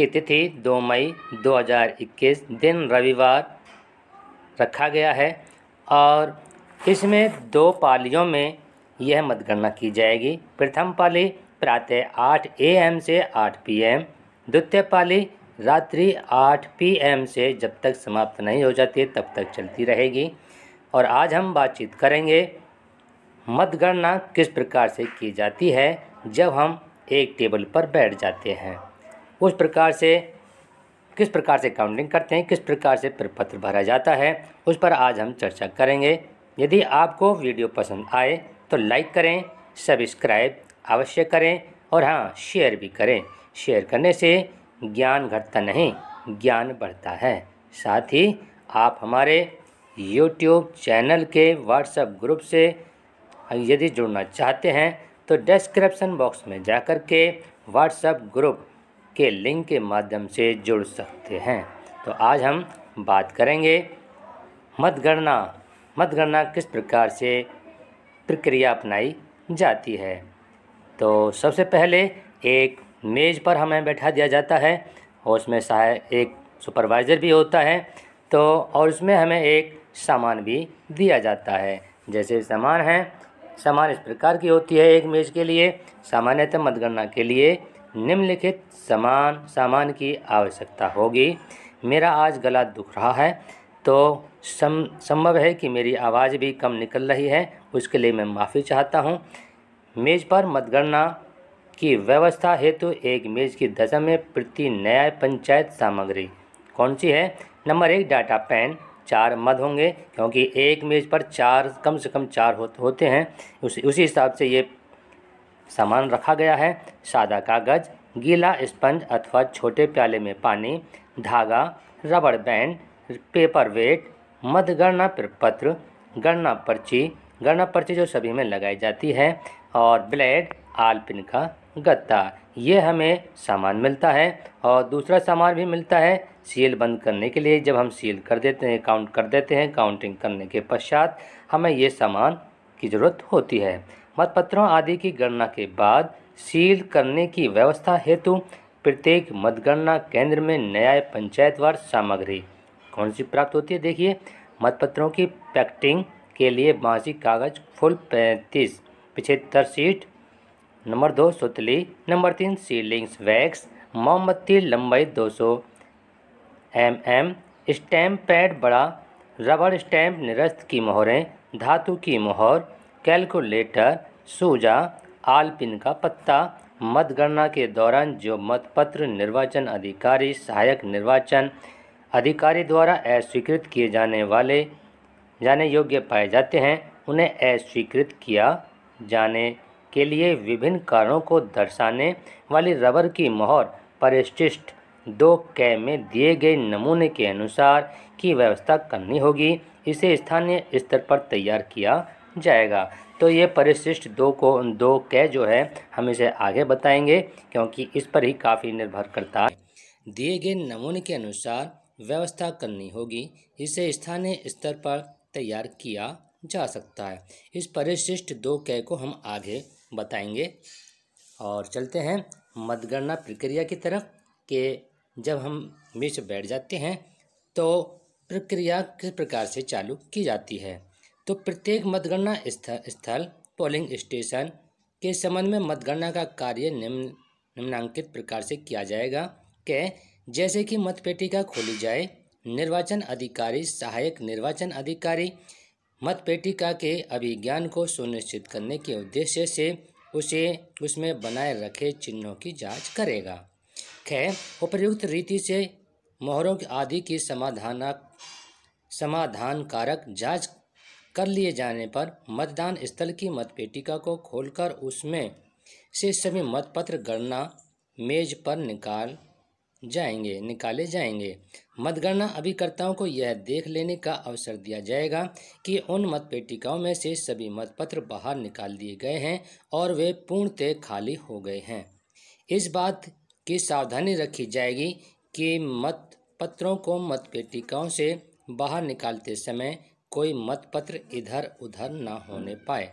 की तिथि 2 मई 2021 दिन रविवार रखा गया है और इसमें दो पालियों में यह मतगणना की जाएगी प्रथम पाली प्रातः 8 एम से 8 पीएम द्वितीय पाली रात्रि 8 पीएम से जब तक समाप्त नहीं हो जाती तब तक चलती रहेगी और आज हम बातचीत करेंगे मतगणना किस प्रकार से की जाती है जब हम एक टेबल पर बैठ जाते हैं उस प्रकार से किस प्रकार से काउंटिंग करते हैं किस प्रकार से प्रपत्र भरा जाता है उस पर आज हम चर्चा करेंगे यदि आपको वीडियो पसंद आए तो लाइक करें सब्सक्राइब अवश्य करें और हाँ शेयर भी करें शेयर करने से ज्ञान घटता नहीं ज्ञान बढ़ता है साथ ही आप हमारे यूट्यूब चैनल के व्हाट्सएप ग्रुप से यदि जुड़ना चाहते हैं तो डिस्क्रिप्शन बॉक्स में जाकर के व्हाट्सएप ग्रुप के लिंक के माध्यम से जुड़ सकते हैं तो आज हम बात करेंगे मतगणना मतगणना किस प्रकार से प्रक्रिया अपनाई जाती है तो सबसे पहले एक मेज़ पर हमें बैठा दिया जाता है और उसमें सहाय एक सुपरवाइज़र भी होता है तो और उसमें हमें एक सामान भी दिया जाता है जैसे सामान है सामान इस प्रकार की होती है एक मेज़ के लिए सामान्यतः मतगणना के लिए निम्नलिखित सामान सामान की आवश्यकता होगी मेरा आज गला दुख रहा है तो सम संभव है कि मेरी आवाज़ भी कम निकल रही है उसके लिए मैं माफ़ी चाहता हूँ मेज़ पर मतगणना की व्यवस्था हेतु तो एक मेज़ की दशा में प्रति नया पंचायत सामग्री कौन सी है नंबर एक डाटा पेन चार मद होंगे क्योंकि एक मेज़ पर चार कम से कम चार होते हैं उस उसी हिसाब से ये सामान रखा गया है सादा कागज गीला स्पंज अथवा छोटे प्याले में पानी धागा रबड़ बैंड पेपर वेट मतगणना पत्र गणना पर्ची गणना पर्ची जो सभी में लगाई जाती है और ब्लेड आलपिन का गत्ता ये हमें सामान मिलता है और दूसरा सामान भी मिलता है सील बंद करने के लिए जब हम सील कर देते हैं काउंट कर देते हैं काउंटिंग करने के पश्चात हमें ये सामान की ज़रूरत होती है मतपत्रों आदि की गणना के बाद सील करने की व्यवस्था हेतु प्रत्येक मतगणना केंद्र में न्याय पंचायतवार सामग्री कौन सी प्राप्त होती है देखिए मतपत्रों की पैकटिंग के लिए बांसी कागज फुल पैंतीस पिछहत्तर सीट नंबर दो सुतली नंबर तीन सीलिंग्स वैक्स मोमबत्ती लंबाई 200 सौ एम एम स्टैम्प पैड बड़ा रबड़ स्टैम्प निरस्त की मोहरें धातु की मोहर कैलकुलेटर सूजा आलपिन का पत्ता मतगणना के दौरान जो मतपत्र निर्वाचन अधिकारी सहायक निर्वाचन अधिकारी द्वारा अस्वीकृत किए जाने वाले जाने योग्य पाए जाते हैं उन्हें अस्वीकृत किया जाने के लिए विभिन्न कारणों को दर्शाने वाली रबर की मोहर परिशिष्ट दो कै में दिए गए नमूने के अनुसार की व्यवस्था करनी होगी इसे स्थानीय स्तर पर तैयार किया जाएगा तो ये परिशिष्ट दो को दो कै जो है हम इसे आगे बताएंगे क्योंकि इस पर ही काफ़ी निर्भर करता है दिए गए नमूने के अनुसार व्यवस्था करनी होगी इसे स्थानीय स्तर पर तैयार किया जा सकता है इस परिशिष्ट दो कै को हम आगे बताएंगे और चलते हैं मतगणना प्रक्रिया की तरफ के जब हम मिर्च बैठ जाते हैं तो प्रक्रिया किस प्रकार से चालू की जाती है तो प्रत्येक मतगणना स्थल स्थल पोलिंग स्टेशन के संबंध में मतगणना का कार्य निम्न निम्नांकित प्रकार से किया जाएगा के जैसे कि मतपेटिका खोली जाए निर्वाचन अधिकारी सहायक निर्वाचन अधिकारी मतपेटिका के अभिज्ञान को सुनिश्चित करने के उद्देश्य से उसे उसमें बनाए रखे चिन्हों की जांच करेगा खै उपयुक्त रीति से मोहरों आदि की समाधान समाधान कारक जांच कर लिए जाने पर मतदान स्थल की मतपेटिका को खोलकर उसमें से सभी मतपत्र गणना मेज पर निकाल जाएंगे निकाले जाएंगे मतगणना अभिकर्ताओं को यह देख लेने का अवसर दिया जाएगा कि उन मतपेटिकाओं में से सभी मतपत्र बाहर निकाल दिए गए हैं और वे पूर्णतः खाली हो गए हैं इस बात की सावधानी रखी जाएगी कि मतपत्रों को मतपेटिकाओं से बाहर निकालते समय कोई मतपत्र इधर उधर न होने पाए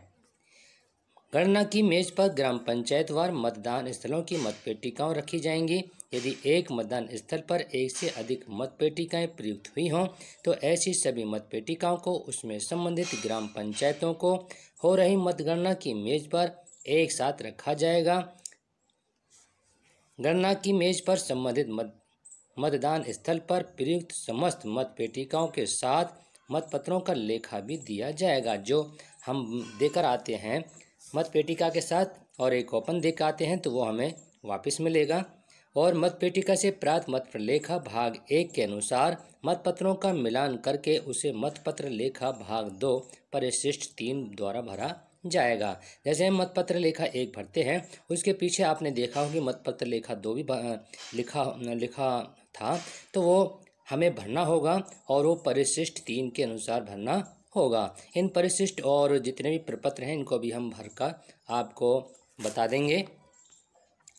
गणना की मेज पर ग्राम पंचायत वार मतदान स्थलों की मतपेटिकाओं रखी जाएंगी यदि एक मतदान स्थल पर एक से अधिक मतपेटिकाएं प्रयुक्त हुई हों तो ऐसी सभी मतपेटिकाओं को उसमें संबंधित ग्राम पंचायतों को हो रही मतगणना की मेज पर एक साथ रखा जाएगा गणना की मेज पर संबंधित मत मतदान स्थल पर प्रयुक्त समस्त मतपेटिकाओं के साथ मतपत्रों का लेखा भी दिया जाएगा जो हम देकर आते हैं मत पेटिका के साथ और एक ओपन दे आते हैं तो वो हमें वापस मिलेगा और मत पेटिका से प्राप्त मतपत्र लेखा भाग एक के अनुसार मतपत्रों का मिलान करके उसे मतपत्र लेखा भाग दो परिशिष्ट तीन द्वारा भरा जाएगा जैसे हम मतपत्र लेखा एक भरते हैं उसके पीछे आपने देखा होगी मतपत्र लेखा दो भी लिखा लिखा था तो वो हमें भरना होगा और वो परिशिष्ट तीन के अनुसार भरना होगा इन परिशिष्ट और जितने भी प्रपत्र हैं इनको भी हम भर आपको बता देंगे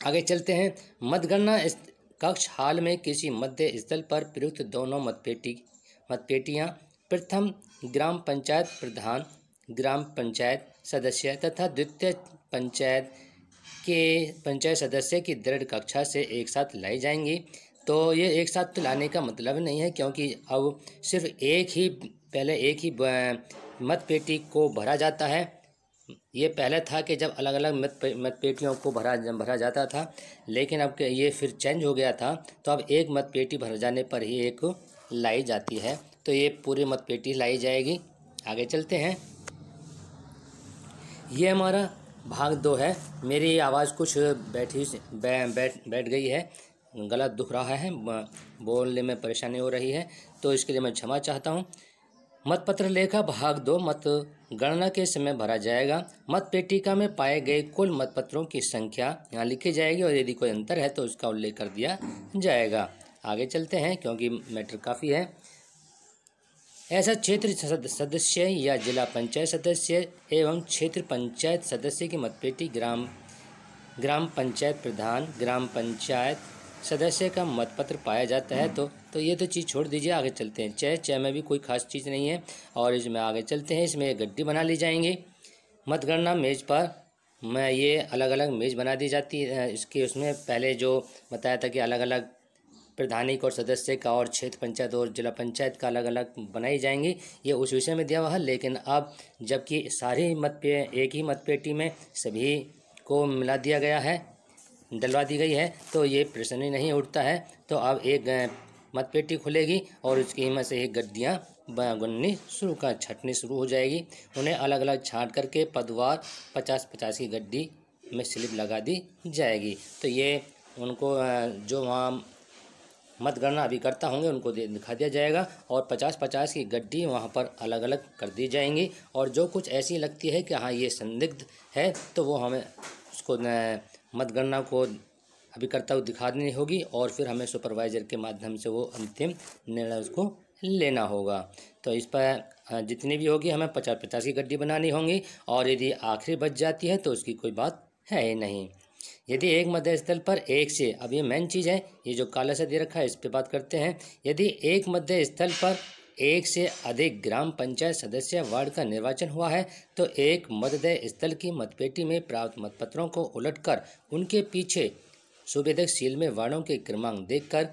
आगे चलते हैं मतगणना कक्ष हाल में किसी मध्य स्थल पर प्रयुक्त दोनों मतपेटी मतपेटियाँ प्रथम ग्राम पंचायत प्रधान ग्राम पंचायत सदस्य तथा द्वितीय पंचायत के पंचायत सदस्य की दृढ़ कक्षा से एक साथ लाई जाएंगी तो ये एक साथ लाने का मतलब नहीं है क्योंकि अब सिर्फ एक ही पहले एक ही मत पेटी को भरा जाता है ये पहले था कि जब अलग अलग मत पेटियों को भरा भरा जाता था लेकिन अब ये फिर चेंज हो गया था तो अब एक मत पेटी भर जाने पर ही एक लाई जाती है तो ये पूरी मतपेटी लाई जाएगी आगे चलते हैं ये हमारा भाग दो है मेरी आवाज़ कुछ बैठी बै, बैठ बैठ गई है गला दुख रहा है बोलने में परेशानी हो रही है तो इसके लिए मैं क्षमा चाहता हूँ मतपत्र लेखा भाग दो मत गणना के समय भरा जाएगा मत पेटिका में पाए गए कुल मतपत्रों की संख्या यहाँ लिखी जाएगी और यदि कोई अंतर है तो उसका उल्लेख कर दिया जाएगा आगे चलते हैं क्योंकि मैटर काफ़ी है ऐसा क्षेत्र सदस्य या जिला पंचायत सदस्य एवं क्षेत्र पंचायत सदस्य की मतपेटी ग्राम ग्राम पंचायत प्रधान ग्राम पंचायत सदस्य का मतपत्र पाया जाता है तो तो ये तो चीज़ छोड़ दीजिए आगे चलते हैं चय चय में भी कोई खास चीज़ नहीं है और इसमें आगे चलते हैं इसमें गड्ढी बना ली जाएंगी मतगणना मेज़ पर मैं ये अलग अलग मेज़ बना दी जाती है इसके उसमें पहले जो बताया था कि अलग अलग प्रधानिक और सदस्य का और क्षेत्र पंचायत और जिला पंचायत का अलग अलग बनाई जाएंगी ये उस विषय में दिया हुआ है लेकिन अब जबकि सारे मत पे एक ही मत पेटी में सभी को मिला दिया गया है डलवा दी गई है तो ये प्रश्न ही नहीं उठता है तो अब एक मतपेटी खुलेगी और उसकी हिम्मत से एक गद्दियाँ गुननी शुरू का छटनी शुरू हो जाएगी उन्हें अलग अलग छाँट करके पदवार पचास पचास की गड्डी में स्लिप लगा दी जाएगी तो ये उनको जो वहाँ मतगणना अभी करता होंगे उनको दिखा दिया जाएगा और पचास पचास की गड्डी वहाँ पर अलग अलग कर दी जाएंगी और जो कुछ ऐसी लगती है कि हाँ ये संदिग्ध है तो वो हमें उसको मतगणना को अभिकर्ता को दिखा देनी होगी और फिर हमें सुपरवाइज़र के माध्यम से वो अंतिम निर्णय उसको लेना होगा तो इस पर जितनी भी होगी हमें पचास पचास की गड्डी बनानी होंगी और यदि आखिरी बच जाती है तो उसकी कोई बात है ही नहीं यदि एक मध्य स्थल पर एक से अब ये मेन चीज़ है ये जो काला से दे रखा है इस पर बात करते हैं यदि एक मध्य स्थल पर एक से अधिक ग्राम पंचायत सदस्य वार्ड का निर्वाचन हुआ है तो एक मतदेय स्थल की मतपेटी में प्राप्त मतपत्रों को उलटकर उनके पीछे सुवेदक सील में वार्डों के क्रमांक देखकर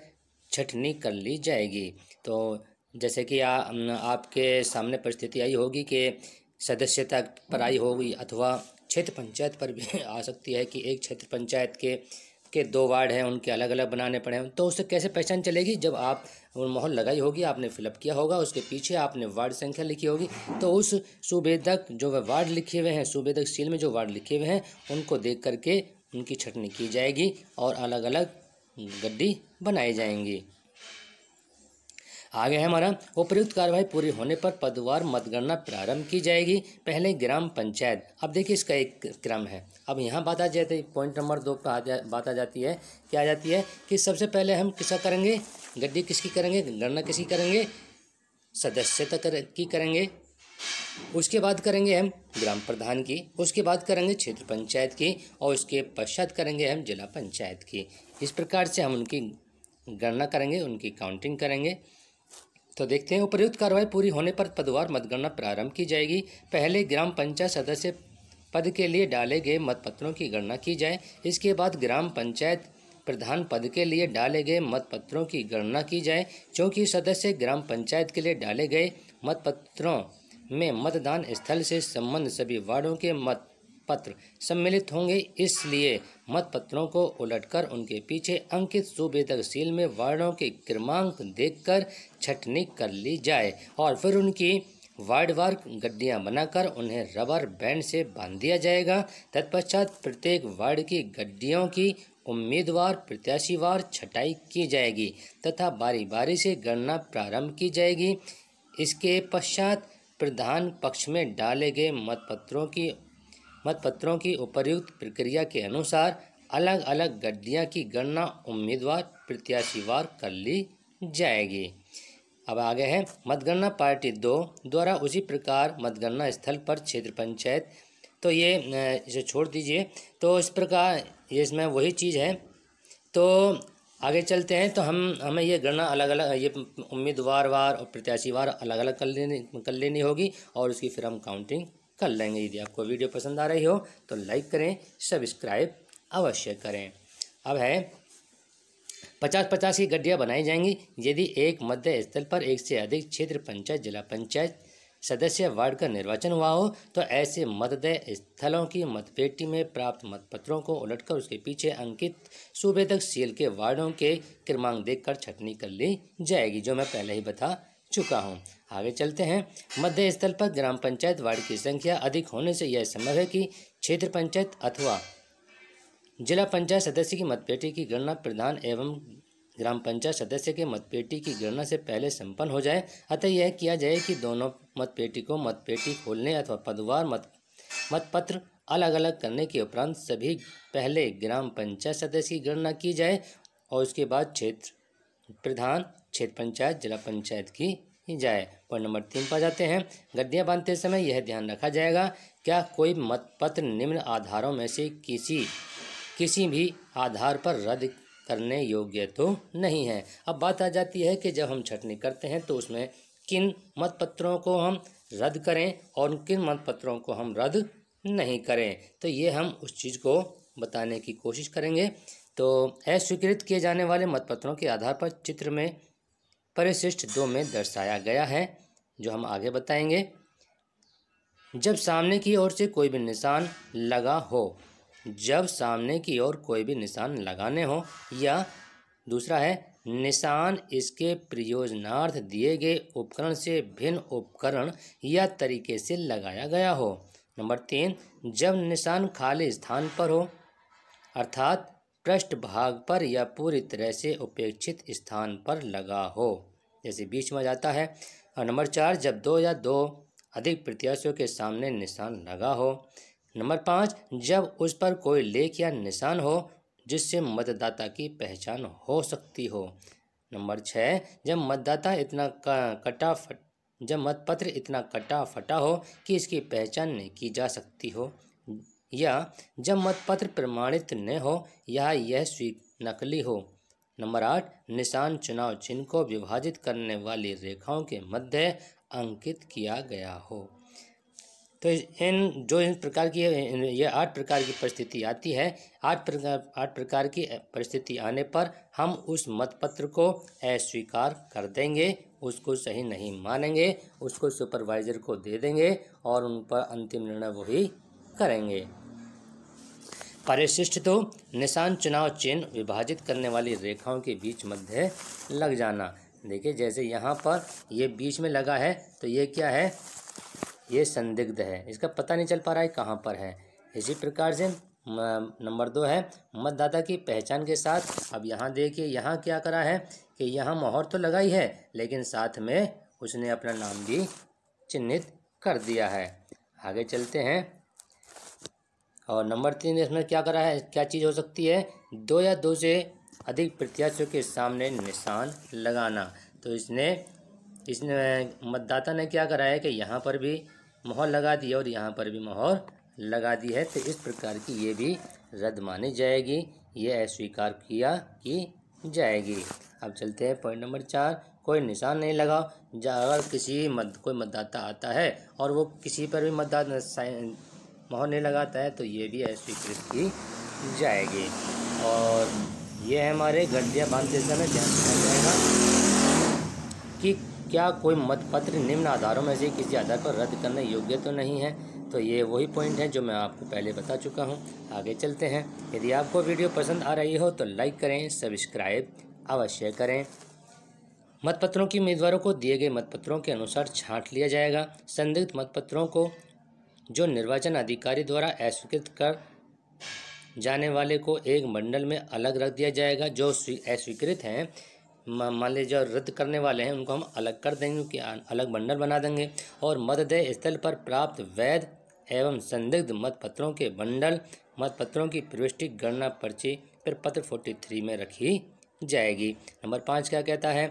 छटनी कर ली जाएगी तो जैसे कि आ, आपके सामने परिस्थिति आई होगी कि सदस्यता पर आई होगी अथवा क्षेत्र पंचायत पर भी आ सकती है कि एक क्षेत्र पंचायत के के दो वार्ड हैं उनके अलग अलग बनाने पड़े हैं तो उससे कैसे पहचान चलेगी जब आप वो मोहर लगाई होगी आपने फिलअप किया होगा उसके पीछे आपने वार्ड संख्या लिखी होगी तो उस सुबेदक जो वह वार्ड लिखे हुए हैं सुबेदक सील में जो वार्ड लिखे हुए हैं उनको देख करके उनकी छटनी की जाएगी और अलग अलग गड्डी बनाई जाएंगी आगे है हमारा उपयुक्त कार्रवाई पूरी होने पर पदवार मतगणना प्रारंभ की जाएगी पहले ग्राम पंचायत अब देखिए इसका एक क्रम है अब यहाँ बात आ जाती है पॉइंट नंबर दो पर जा बात आ जाती है क्या आ जाती है कि सबसे पहले हम किसका करेंगे गड्डी किसकी करेंगे गणना किसकी करेंगे सदस्यता कर, की करेंगे उसके बाद करेंगे हम ग्राम प्रधान की उसके बाद करेंगे क्षेत्र पंचायत की और उसके पश्चात करेंगे हम जिला पंचायत की इस प्रकार से हम उनकी गणना करेंगे उनकी काउंटिंग करेंगे तो देखते हैं उपयुक्त कार्रवाई पूरी होने पर पदवार मतगणना प्रारंभ की जाएगी पहले ग्राम पंचायत सदस्य पद के लिए डाले गए मतपत्रों की गणना की जाए इसके बाद ग्राम पंचायत प्रधान पद के लिए डाले गए मतपत्रों की गणना की जाए क्योंकि सदस्य ग्राम पंचायत के लिए डाले गए मतपत्रों में मतदान स्थल से संबंध सभी वार्डों के मत पत्र सम्मिलित होंगे इसलिए मतपत्रों को उलटकर उनके पीछे अंकित सूबे सील में वार्डों के क्रमांक देखकर छटनी कर ली जाए और फिर उनकी वार्डवार गड्डियां बनाकर उन्हें रबर बैंड से बांध दिया जाएगा तत्पश्चात प्रत्येक वार्ड की गड्डियों की उम्मीदवार प्रत्याशीवार छटाई की जाएगी तथा बारी बारी से गणना प्रारंभ की जाएगी इसके पश्चात प्रधान पक्ष में डाले गए मतपत्रों की मतपत्रों की उपर्युक्त प्रक्रिया के अनुसार अलग अलग गड्डियाँ की गणना उम्मीदवार प्रत्याशीवार कर ली जाएगी अब आगे है मतगणना पार्टी दो द्वारा उसी प्रकार मतगणना स्थल पर क्षेत्र पंचायत तो ये इसे छोड़ दीजिए तो इस प्रकार ये इसमें वही चीज़ है तो आगे चलते हैं तो हम हमें ये गणना अलग अलग ये उम्मीदवार वार और प्रत्याशी वार अलग अलग कर लेनी कर लेनी होगी और उसकी फिर हम काउंटिंग कर लेंगे यदि आपको वीडियो पसंद आ रही हो तो लाइक करें सब्सक्राइब अवश्य करें अब है पचास पचास की गड्ढियाँ बनाई जाएंगी यदि एक मध्य स्थल पर एक से अधिक क्षेत्र पंचायत जिला पंचायत सदस्य वार्ड का निर्वाचन हुआ हो तो ऐसे मतदेय स्थलों की मतपेटी में प्राप्त मतपत्रों को उलटकर उसके पीछे अंकित सूबे तक सील के वार्डों के क्रमांक देखकर छटनी कर ली जाएगी जो मैं पहले ही बता चुका हूँ आगे चलते हैं मध्य स्थल पर ग्राम पंचायत वार्ड की संख्या अधिक होने से यह संभव है कि क्षेत्र पंचायत अथवा जिला पंचायत सदस्य की मतपेटी की गणना प्रधान एवं ग्राम पंचायत सदस्य के मतपेटी की गणना से पहले संपन्न हो जाए अतः यह किया जाए कि दोनों मतपेटी को मतपेटी खोलने अथवा पदवार मत मतपत्र अलग अलग करने के उपरांत सभी पहले ग्राम पंचायत सदस्य की गणना की जाए और उसके बाद क्षेत्र प्रधान क्षेत्र पंचायत जिला पंचायत की ही जाए पॉइंट नंबर तीन पर जाते हैं गद्दियाँ बांधते समय यह ध्यान रखा जाएगा क्या कोई मतपत्र निम्न आधारों में से किसी किसी भी आधार पर रद्द करने योग्य तो नहीं है अब बात आ जाती है कि जब हम छटनी करते हैं तो उसमें किन मतपत्रों को हम रद्द करें और किन मतपत्रों को हम रद्द नहीं करें तो ये हम उस चीज़ को बताने की कोशिश करेंगे तो अस्वीकृत किए जाने वाले मतपत्रों के आधार पर चित्र में परिशिष्ट दो में दर्शाया गया है जो हम आगे बताएंगे जब सामने की ओर से कोई भी निशान लगा हो जब सामने की ओर कोई भी निशान लगाने हो या दूसरा है निशान इसके प्रयोजनार्थ दिए गए उपकरण से भिन्न उपकरण या तरीके से लगाया गया हो नंबर तीन जब निशान खाली स्थान पर हो अर्थात पृष्ठ भाग पर या पूरी तरह से उपेक्षित स्थान पर लगा हो जैसे बीच में जाता है और नंबर चार जब दो या दो अधिक प्रत्याशियों के सामने निशान लगा हो नंबर पाँच जब उस पर कोई लेख या निशान हो जिससे मतदाता की पहचान हो सकती हो नंबर छः जब मतदाता इतना कटा फट जब मतपत्र इतना कटा फटा हो कि इसकी पहचान नहीं की जा सकती हो या जब मतपत्र प्रमाणित न हो या यह स्वीक नकली हो नंबर आठ निशान चुनाव चिन्ह को विभाजित करने वाली रेखाओं के मध्य अंकित किया गया हो तो इन जो इन प्रकार की ये आठ प्रकार की परिस्थिति आती है आठ प्रकार आठ प्रकार की परिस्थिति आने पर हम उस मतपत्र को अस्वीकार कर देंगे उसको सही नहीं मानेंगे उसको सुपरवाइजर को दे देंगे और उन पर अंतिम निर्णय वही करेंगे परिशिष्ट तो निशान चुनाव चिन्ह विभाजित करने वाली रेखाओं के बीच मध्य लग जाना देखिए जैसे यहाँ पर ये बीच में लगा है तो ये क्या है ये संदिग्ध है इसका पता नहीं चल पा रहा है कहाँ पर है इसी प्रकार से नंबर दो है मतदाता की पहचान के साथ अब यहाँ देखिए यहाँ क्या करा है कि यहाँ मोहर तो लगाई है लेकिन साथ में उसने अपना नाम भी चिन्हित कर दिया है आगे चलते हैं और नंबर तीन इसमें क्या करा है क्या चीज़ हो सकती है दो या दो से अधिक प्रत्याशियों के सामने निशान लगाना तो इसने इसने मतदाता ने क्या करा है कि यहाँ पर भी मोहर लगा दी और यहाँ पर भी मोहर लगा दी है तो इस प्रकार की ये भी रद्द मानी जाएगी ये अस्वीकार किया कि जाएगी अब चलते हैं पॉइंट नंबर चार कोई निशान नहीं लगाओ अगर किसी मत कोई मतदाता आता है और वो किसी पर भी मतदाता होने लगाता है तो ये भी अस्वीकृत की जाएगी और ये हमारे घटिया बांधते समय में ध्यान रखा जाएगा कि क्या कोई मतपत्र निम्न आधारों में से किसी आधार पर रद्द करने योग्य तो नहीं है तो ये वही पॉइंट है जो मैं आपको पहले बता चुका हूँ आगे चलते हैं यदि आपको वीडियो पसंद आ रही हो तो लाइक करें सब्सक्राइब अवश्य करें मतपत्रों की उम्मीदवारों को दिए गए मतपत्रों के अनुसार छांट लिया जाएगा संदिग्ध मतपत्रों को जो निर्वाचन अधिकारी द्वारा अस्वीकृत कर जाने वाले को एक मंडल में अलग रख दिया जाएगा जो अस्वीकृत हैं मान लीजिए जो रद्द करने वाले हैं उनको हम अलग कर देंगे क्योंकि अलग मंडल बना देंगे और मतदेय स्थल पर प्राप्त वैध एवं संदिग्ध मतपत्रों के मंडल मतपत्रों की प्रविष्टि गणना पर्ची फिर पत्र फोर्टी थ्री में रखी जाएगी नंबर पाँच क्या कहता है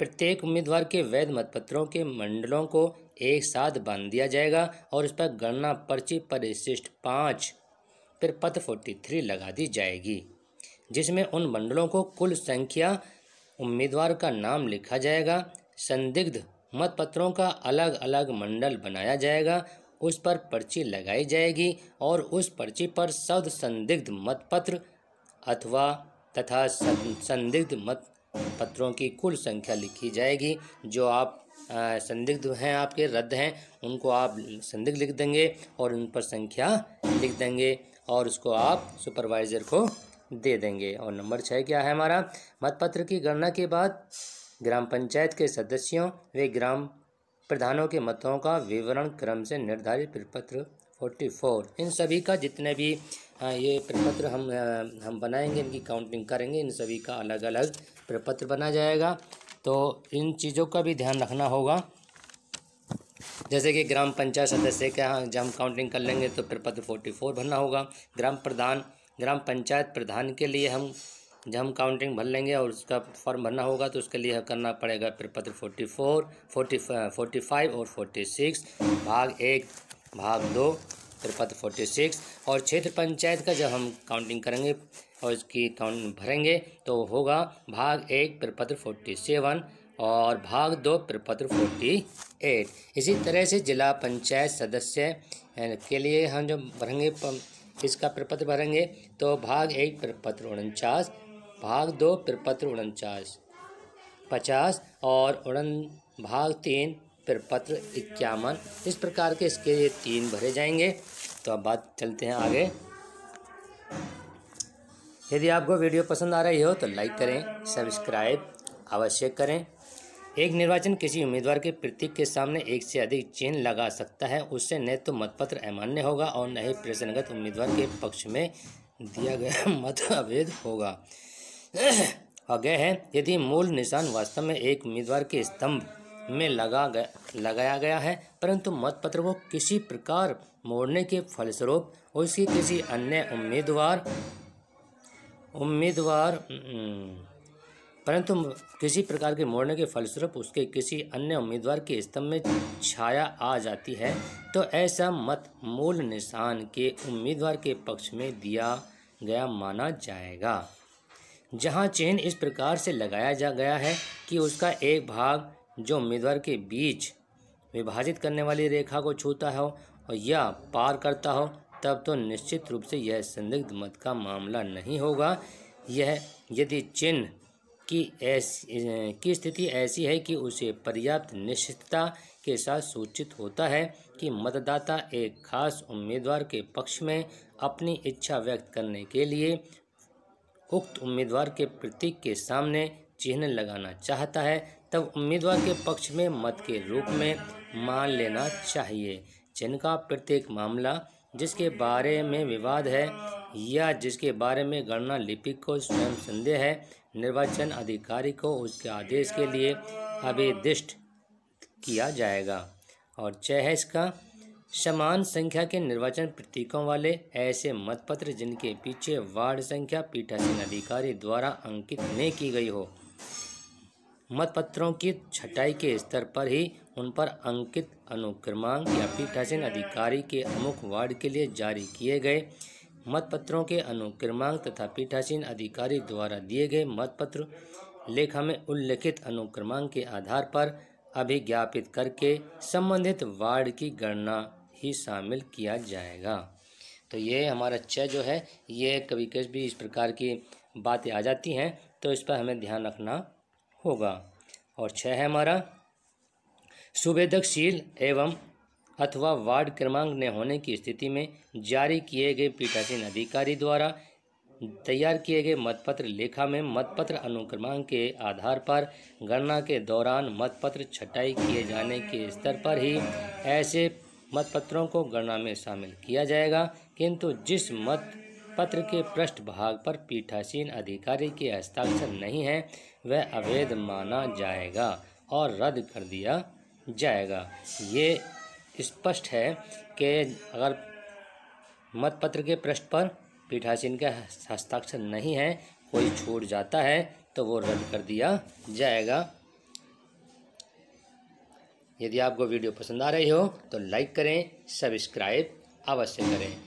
प्रत्येक उम्मीदवार के वैध मतपत्रों के मंडलों को एक साथ बांध दिया जाएगा और इस पर गणना पर्ची परिशिष्ट पाँच फिर पथ फोर्टी थ्री लगा दी जाएगी जिसमें उन मंडलों को कुल संख्या उम्मीदवार का नाम लिखा जाएगा संदिग्ध मतपत्रों का अलग अलग मंडल बनाया जाएगा उस पर पर्ची लगाई जाएगी और उस पर्ची पर सद संदिग्ध मतपत्र अथवा तथा संदिग्ध मत पत्रों की कुल संख्या लिखी जाएगी जो आप संदिग्ध हैं आपके रद्द हैं उनको आप संदिग्ध लिख देंगे और उन पर संख्या लिख देंगे और उसको आप सुपरवाइज़र को दे देंगे और नंबर छः क्या है हमारा मतपत्र की गणना के बाद ग्राम पंचायत के सदस्यों वे ग्राम प्रधानों के मतों का विवरण क्रम से निर्धारित प्रपत्र फोर्टी फोर इन सभी का जितने भी हाँ ये प्रपत्र हम हम बनाएंगे इनकी काउंटिंग करेंगे इन सभी का अलग अलग प्रपत्र बना जाएगा तो इन चीज़ों का भी ध्यान रखना होगा जैसे कि ग्राम पंचायत सदस्य के यहाँ जब हम काउंटिंग कर लेंगे तो प्रपत्र फोर्टी फोर भरना होगा ग्राम प्रधान ग्राम पंचायत प्रधान के लिए हम जब हम काउंटिंग भर लेंगे और उसका फॉर्म भरना होगा तो उसके लिए करना पड़ेगा प्रपत्र forty four forty forty five और फोर्टी सिक्स भाग एक भाग दो त्रिपद फोर्टी सिक्स और क्षेत्र पंचायत का जब हम काउंटिंग करेंगे और इसकी काउंट भरेंगे तो होगा भाग एक प्रपत्र फोर्टी सेवन और भाग दो प्रपत्र फोर्टी एट इसी तरह से जिला पंचायत सदस्य के लिए हम जब भरेंगे इसका प्रपत्र भरेंगे तो भाग एक प्रपत्र उनचास भाग दो प्रपत्र उनचास पचास और उड़न भाग तीन फिर पत्र इक्यावन इस प्रकार के इसके ये तीन भरे जाएंगे तो अब बात चलते हैं आगे यदि आपको वीडियो पसंद आ रही हो तो लाइक करें सब्सक्राइब अवश्य करें एक निर्वाचन किसी उम्मीदवार के प्रतीक के सामने एक से अधिक चिन्ह लगा सकता है उससे न तो मतपत्र अमान्य होगा और न ही प्रसन्नगत उम्मीदवार के पक्ष में दिया गया मत अवैध होगा आगे है यदि मूल निशान वास्तव में एक उम्मीदवार के स्तंभ में लगा गया लगाया गया है परंतु मतपत्र को किसी प्रकार मोड़ने के फलस्वरूप उसकी किसी अन्य उम्मीदवार उम्मीदवार हम्म, परंतु किसी प्रकार के मोड़ने के फलस्वरूप उसके किसी अन्य उम्मीदवार के स्तंभ में छाया आ जाती है तो ऐसा मत मूल निशान के उम्मीदवार के पक्ष में दिया गया माना जाएगा जहां चिन्ह इस प्रकार से लगाया जा गया है कि उसका एक भाग जो उम्मीदवार के बीच विभाजित करने वाली रेखा को छूता हो और या पार करता हो तब तो निश्चित रूप से यह संदिग्ध मत का मामला नहीं होगा यह यदि चिन्ह की ऐसी की स्थिति ऐसी है कि उसे पर्याप्त निश्चितता के साथ सूचित होता है कि मतदाता एक खास उम्मीदवार के पक्ष में अपनी इच्छा व्यक्त करने के लिए उक्त उम्मीदवार के प्रतीक के सामने चिन्ह लगाना चाहता है तब उम्मीदवार के पक्ष में मत के रूप में मान लेना चाहिए चिन्ह का प्रत्येक मामला जिसके बारे में विवाद है या जिसके बारे में गणना लिपिक को स्वयं संदेह है निर्वाचन अधिकारी को उसके आदेश के लिए अभिदिष्ट किया जाएगा और छह है इसका समान संख्या के निर्वाचन प्रतीकों वाले ऐसे मतपत्र जिनके पीछे वार्ड संख्या पीठासीन अधिकारी द्वारा अंकित नहीं की गई हो मतपत्रों की छटाई के स्तर पर ही उन पर अंकित अनुक्रमांक या पीठासीन अधिकारी के अमुख वार्ड के लिए जारी किए गए मतपत्रों के अनुक्रमांक तथा पीठासीन अधिकारी द्वारा दिए गए मतपत्र लेखा में उल्लेखित अनुक्रमांक के आधार पर अभिज्ञापित करके संबंधित वार्ड की गणना ही शामिल किया जाएगा तो ये हमारा छः जो है ये कभी कभी इस प्रकार की बातें आ जाती हैं तो इस पर हमें ध्यान रखना होगा और छः है हमारा सुवेदकशील एवं अथवा वार्ड क्रमांक न होने की स्थिति में जारी किए गए पीठासीन अधिकारी द्वारा तैयार किए गए मतपत्र लेखा में मतपत्र अनुक्रमांक के आधार पर गणना के दौरान मतपत्र छटाई किए जाने के स्तर पर ही ऐसे मतपत्रों को गणना में शामिल किया जाएगा किंतु जिस मत पत्र के पृष्ठ भाग पर पीठासीन अधिकारी के हस्ताक्षर नहीं है वह अवैध माना जाएगा और रद्द कर दिया जाएगा ये स्पष्ट है कि अगर मतपत्र के पृष्ठ पर पीठासीन का हस्ताक्षर नहीं है कोई छूट जाता है तो वो रद्द कर दिया जाएगा यदि आपको वीडियो पसंद आ रही हो तो लाइक करें सब्सक्राइब अवश्य करें